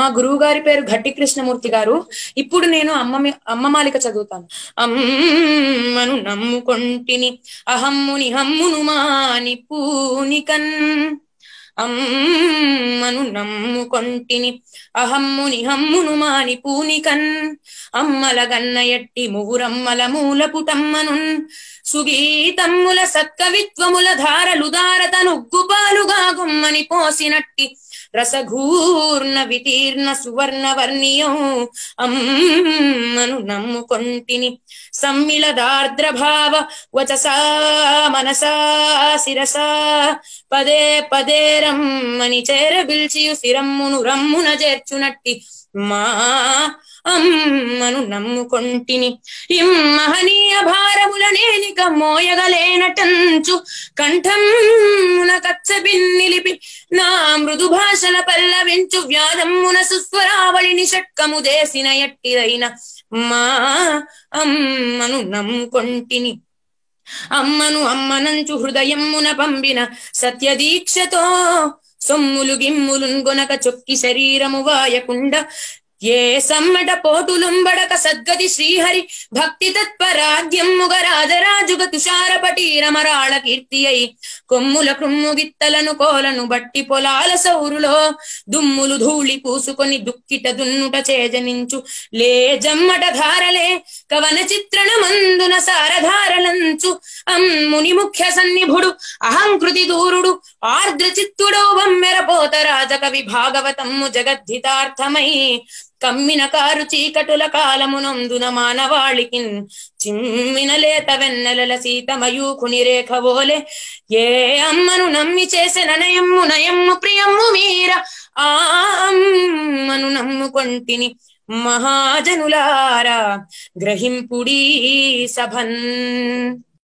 మా గురువు గారి పేరు గట్టి కృష్ణమూర్తి గారు ఇప్పుడు నేను అమ్మ అమ్మ మాలిక చదువుతాను అమ్మను నమ్ముకొంటిని అహమ్ముని హమ్మును మాని పూనికన్ అమ్మను నమ్ముకొంటిని అహమ్ముని హమ్మును మాని పూనికన్ అమ్మల గన్నయట్టి ముగురమ్మల మూలపుటమ్మను సుగీతమ్ముల సత్కవిత్వముల ధారలు దారతనుగ్గుపాలుగా గుమ్మని పోసినట్టి రసఘూర్ణ వితీర్ణ సువర్ణ వర్ణియో అమ్మను నమ్ముకొంటిని సమ్మిళదార్ద్రభావ వచసా మనసా శిరసా పదే పదే రమ్మని చేరబిల్చియు శిరమ్మును రమ్మున చేర్చునట్టి మా అమ్మను నమ్ముకొంటిని ఇం మహనీయ భారముల నేనిక మోయగలేనటంచు మున కచ్చ నా మృదు భాషల పల్లవించు వ్యాధమ్మున సుస్వరావళిని షట్కముదేసిన ఎట్టిదైన మా అమ్మను నమ్ముకొంటిని అమ్మను అమ్మనంచు హృదయమ్మున పంపిన సత్యదీక్షతో సొమ్ములు గిమ్ములున్ గొనక చొక్కి శరీరము వాయకుండ ఏ సమ్మట పోటులుంబడక సద్గతి శ్రీహరి భక్తి తత్పరాధ్యమ్ముగ రాజరాజుగ తుషారపటి రమరాళ కీర్తి అయి కొమ్ముల విత్తలను కోలను బట్టి పొలాల సౌరులో దుమ్ములు ధూళి పూసుకొని దుక్కిట దున్నుట చేజనించు లే జమ్మట ధారలే కవన చిత్రణ మందున సారధారలంచు ముని ముఖ్య సన్నిభుడు అహంకృతి దూరుడు ఆర్ద్రచిత్తుడో బమ్మెరపోత రాజకవి భాగవతము జగద్ధితార్థమై కమ్మిన కారు చీకటుల కాలమునందున మానవాళికి చిమ్మిన లేత వెన్నెల సీతమయూకుని రేఖవోలే ఏ అమ్మను నమ్మి చేసే ననయమ్ము నయమ్ము ప్రియమ్ము మీర ఆ అమ్మను నమ్ము కొంటిని మహాజనులారా గ్రహింపుడీ సభన్